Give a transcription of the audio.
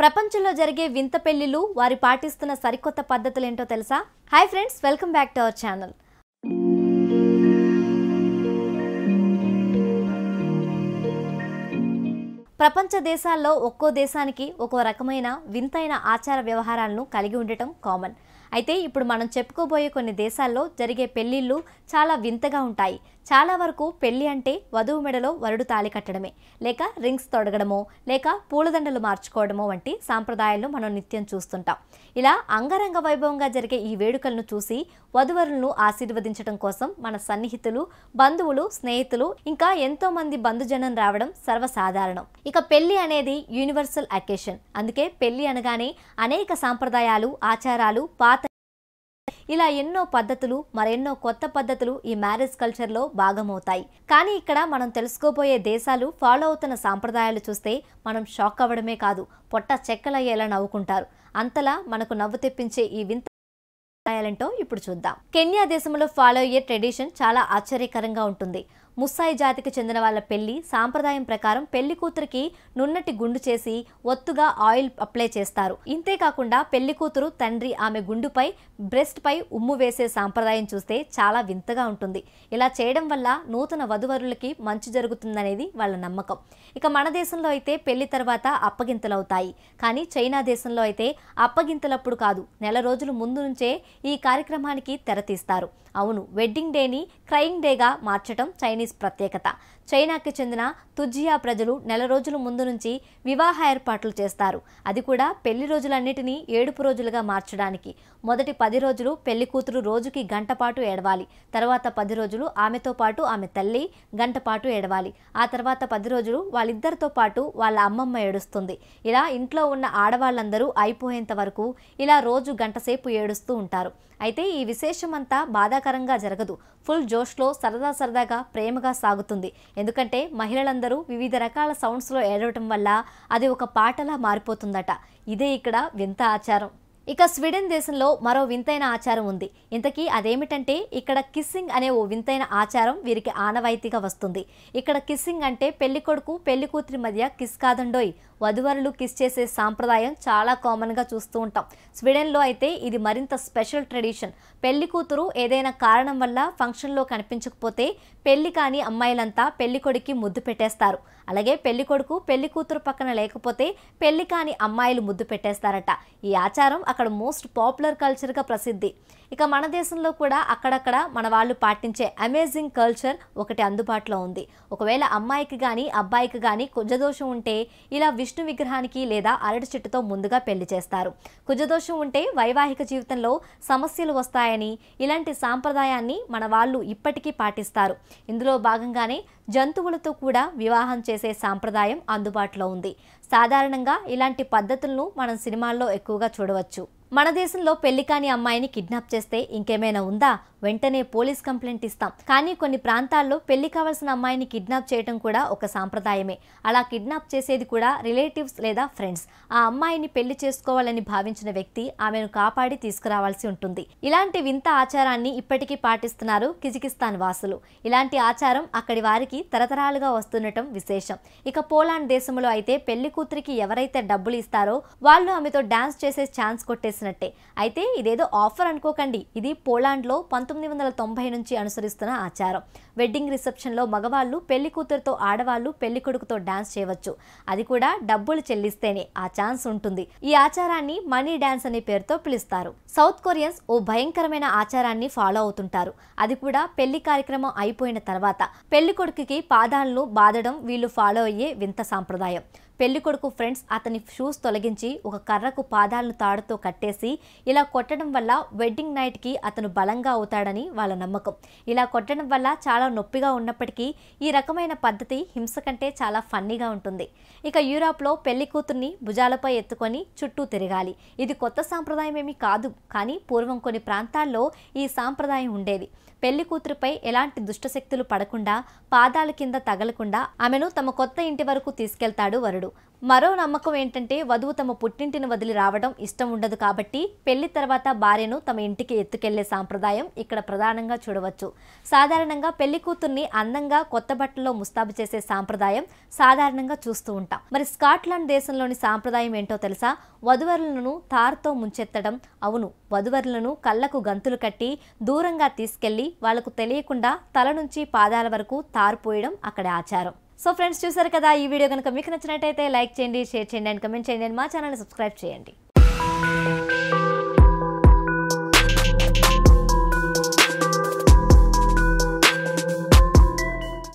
ప్రపంచంలో జరిగే వింత పెళ్లిళ్ళు వారి పాటిస్తున్న సరికొత్త పద్ధతులు ఏంటో తెలుసా hi friends welcome back to our channel ప్రపంచ దేశాల్లో ఒక్కో దేశానికి ఒక్కో రకమైన వింతైన ఆచార వ్యవహారాలను కలిగి ఉండటం కామన్ అయితే ఇప్పుడు మనం చెప్పుకోబోయే కొన్ని దేశాల్లో జరిగే పెళ్లిళ్ళు చాలా వింతగా ఉంటాయి చాలా వరకు పెళ్లి అంటే వధువు మెడలో వరుడు తాళి కట్టడమే లేక రింగ్స్ తొడగడమో లేక పూలదండలు మార్చుకోవడమో వంటి సాంప్రదాయాలను మనం నిత్యం చూస్తుంటాం ఇలా అంగరంగ వైభవంగా జరిగే ఈ వేడుకలను చూసి వధువరులను ఆశీర్వదించడం కోసం మన సన్నిహితులు బంధువులు స్నేహితులు ఇంకా ఎంతో మంది బంధుజనం రావడం సర్వసాధారణం ఇక పెళ్లి అనేది యూనివర్సల్ అకేషన్ అందుకే పెళ్లి అనగానే అనేక సాంప్రదాయాలు ఆచారాలు పాత ఇలా ఎన్నో పద్ధతులు మరెన్నో కొత్త పద్ధతులు ఈ మ్యారేజ్ కల్చర్లో భాగమవుతాయి కానీ ఇక్కడ మనం తెలుసుకోబోయే దేశాలు ఫాలో అవుతున్న సాంప్రదాయాలు చూస్తే మనం షాక్ అవ్వడమే కాదు పొట్ట చెక్కలయ్యేలా నవ్వుకుంటారు అంతలా మనకు నవ్వు తెప్పించే ఈ వింత ఏంటో ఇప్పుడు చూద్దాం కెన్యా దేశంలో ఫాలో అయ్యే ట్రెడిషన్ చాలా ఆశ్చర్యకరంగా ఉంటుంది ముస్సాయి జాతికి చెందిన వాళ్ళ పెళ్లి సాంప్రదాయం ప్రకారం పెళ్లి కూతురికి నున్నటి గుండు చేసి ఒత్తుగా ఆయిల్ అప్లై చేస్తారు ఇంతేకాకుండా పెళ్లి కూతురు తండ్రి ఆమె గుండుపై బ్రెస్ట్పై ఉమ్ము వేసే సాంప్రదాయం చూస్తే చాలా వింతగా ఉంటుంది ఇలా చేయడం వల్ల నూతన వధువరులకి మంచి జరుగుతుందనేది వాళ్ళ నమ్మకం ఇక మన దేశంలో అయితే పెళ్లి తర్వాత అప్పగింతలవుతాయి కానీ చైనా దేశంలో అయితే అప్పగింతలప్పుడు కాదు నెల రోజుల ముందు నుంచే ఈ కార్యక్రమానికి తెరతీస్తారు అవును వెడ్డింగ్ డేని క్రయింగ్ డేగా మార్చడం చైనీస్ ప్రత్యేకత చైనాకి చెందిన తుజియా ప్రజలు నెల రోజుల ముందు నుంచి వివాహ ఏర్పాట్లు చేస్తారు అది కూడా పెళ్లి రోజులన్నిటినీ ఏడుపు రోజులుగా మార్చడానికి మొదటి పది రోజులు పెళ్లి కూతురు రోజుకి గంటపాటు ఏడవాలి తర్వాత పది రోజులు ఆమెతో పాటు ఆమె తల్లి గంటపాటు ఏడవాలి ఆ తర్వాత పది రోజులు వాళ్ళిద్దరితో పాటు వాళ్ళ అమ్మమ్మ ఏడుస్తుంది ఇలా ఇంట్లో ఉన్న ఆడవాళ్ళందరూ అయిపోయేంత వరకు ఇలా రోజు గంటసేపు ఏడుస్తూ ఉంటారు అయితే ఈ విశేషమంతా బాధాకరంగా జరగదు ఫుల్ జోష్లో సరదా సరదాగా ప్రేమగా సాగుతుంది ఎందుకంటే మహిళలందరూ వివిధ రకాల సౌండ్స్లో ఏడవటం వల్ల అది ఒక పాటలా మారిపోతుందట ఇదే ఇక్కడ వింత ఆచారం ఇక స్వీడన్ దేశంలో మరో వింతైన ఆచారం ఉంది ఇంతకీ అదేమిటంటే ఇక్కడ కిస్సింగ్ అనే ఓ వింతైన ఆచారం వీరికి ఆనవాయితీగా వస్తుంది ఇక్కడ కిస్సింగ్ అంటే పెళ్లి కొడుకు పెళ్లి కూతురి మధ్య కిస్ కాదండోయ్ వధువరులు కిస్ చేసే సాంప్రదాయం చాలా కామన్గా చూస్తూ ఉంటాం స్వీడన్లో అయితే ఇది మరింత స్పెషల్ ట్రెడిషన్ పెళ్లి కూతురు ఏదైనా కారణం వల్ల ఫంక్షన్లో కనిపించకపోతే పెళ్లి కాని అమ్మాయిలంతా పెళ్లి కొడుక్కి ముద్దు పెట్టేస్తారు అలాగే పెళ్లి కొడుకు పెళ్లి కూతురు పక్కన లేకపోతే పెళ్లి కాని అమ్మాయిలు ముద్దు పెట్టేస్తారట ఈ ఆచారం అక్కడ మోస్ట్ పాపులర్ కల్చర్గా ప్రసిద్ధి ఇక మన దేశంలో కూడా అక్కడక్కడ మన వాళ్ళు పాటించే అమేజింగ్ కల్చర్ ఒకటి అందుబాటులో ఉంది ఒకవేళ అమ్మాయికి కానీ అబ్బాయికి కానీ కుజదోషం ఉంటే ఇలా విష్ విష్ణు విగ్రహానికి లేదా అరటి చెట్టుతో ముందుగా పెళ్లి చేస్తారు కుజదోషం ఉంటే వైవాహిక జీవితంలో సమస్యలు వస్తాయని ఇలాంటి సాంప్రదాయాన్ని మన వాళ్ళు ఇప్పటికీ పాటిస్తారు ఇందులో భాగంగానే జంతువులతో కూడా వివాహం చేసే సాంప్రదాయం అందుబాటులో ఉంది సాధారణంగా ఇలాంటి పద్ధతులను మనం సినిమాల్లో ఎక్కువగా చూడవచ్చు మన దేశంలో పెళ్లి కాని అమ్మాయిని కిడ్నాప్ చేస్తే ఇంకేమైనా ఉందా వెంటనే పోలీస్ కంప్లైంట్ ఇస్తాం కానీ కొన్ని ప్రాంతాల్లో పెళ్లి కావాల్సిన అమ్మాయిని కిడ్నాప్ చేయడం కూడా ఒక సాంప్రదాయమే అలా కిడ్నాప్ చేసేది కూడా రిలేటివ్స్ లేదా ఫ్రెండ్స్ ఆ అమ్మాయిని పెళ్లి చేసుకోవాలని భావించిన వ్యక్తి ఆమెను కాపాడి తీసుకురావాల్సి ఉంటుంది ఇలాంటి వింత ఆచారాన్ని ఇప్పటికీ పాటిస్తున్నారు కిజికిస్తాన్ వాసులు ఇలాంటి ఆచారం అక్కడి వారికి తరతరాలుగా వస్తుండటం విశేషం ఇక పోలాండ్ దేశంలో అయితే పెళ్లి కూతురికి ఎవరైతే డబ్బులు ఇస్తారో వాళ్ళు ఆమెతో డాన్స్ చేసే ఛాన్స్ కొట్టేసి చేసినట్టే అయితే ఇదేదో ఆఫర్ అనుకోకండి ఇది పోలాండ్లో పంతొమ్మిది వందల తొంభై నుంచి అనుసరిస్తున్న ఆచారం వెడ్డింగ్ రిసెప్షన్లో మగవాళ్ళు పెళ్లి కూతురుతో ఆడవాళ్ళు పెళ్లి కొడుకుతో డాన్స్ చేయవచ్చు అది కూడా డబ్బులు చెల్లిస్తేనే ఆ ఛాన్స్ ఉంటుంది ఈ ఆచారాన్ని మనీ డాన్స్ అనే పేరుతో పిలుస్తారు సౌత్ కొరియన్స్ ఓ భయంకరమైన ఆచారాన్ని ఫాలో అవుతుంటారు అది కూడా పెళ్లి కార్యక్రమం అయిపోయిన తర్వాత పెళ్లి కొడుకుకి పాదాలను బాధడం వీళ్ళు ఫాలో అయ్యే వింత సాంప్రదాయం పెళ్లికొడుకు ఫ్రెండ్స్ అతని షూస్ తొలగించి ఒక కర్రకు పాదాలను తాడుతో కట్టేసి ఇలా కొట్టడం వల్ల వెడ్డింగ్ నైట్కి అతను బలంగా అవుతాడని వాళ్ళ నమ్మకం ఇలా కొట్టడం వల్ల చాలా నొప్పిగా ఉన్నప్పటికీ ఈ రకమైన పద్ధతి హింస కంటే చాలా ఫన్నీగా ఉంటుంది ఇక యూరోప్లో పెళ్లి కూతుర్ని భుజాలపై ఎత్తుకొని చుట్టూ తిరగాలి ఇది కొత్త సాంప్రదాయం ఏమీ కాదు కానీ పూర్వం కొన్ని ప్రాంతాల్లో ఈ సాంప్రదాయం ఉండేది పెళ్లి కూతురుపై ఎలాంటి దుష్టశక్తులు పడకుండా పాదాల కింద తగలకుండా ఆమెను తమ కొత్త ఇంటి వరకు తీసుకెళ్తాడు వరుడు మరో నమ్మకం ఏంటంటే వధువు తమ పుట్టింటిని వదిలి రావడం ఇష్టం ఉండదు కాబట్టి పెళ్లి తర్వాత భార్యను తమ ఇంటికి ఎత్తుకెళ్లే సాంప్రదాయం ఇక్కడ ప్రధానంగా చూడవచ్చు సాధారణంగా పెళ్లి కూతుర్ని అందంగా కొత్త బట్టల్లో ముస్తాబు చేసే సాంప్రదాయం సాధారణంగా చూస్తూ ఉంటాం మరి స్కాట్లాండ్ దేశంలోని సాంప్రదాయం ఏంటో తెలుసా వధువరులను తార్తో ముంచెత్తడం అవును వధువరులను కళ్లకు గంతులు కట్టి దూరంగా తీసుకెళ్లి వాళ్లకు తెలియకుండా తల నుంచి పాదాల వరకు తారు పోయడం అక్కడ ఆచారం సో ఫ్రెండ్స్ చూసారు కదా ఈ వీడియో కనుక మీకు నచ్చినట్టయితే లైక్ చేయండి షేర్ చేయండి అండ్ కమెంట్ చేయండి అండ్ మా ఛానల్ని సబ్స్క్రైబ్ చేయండి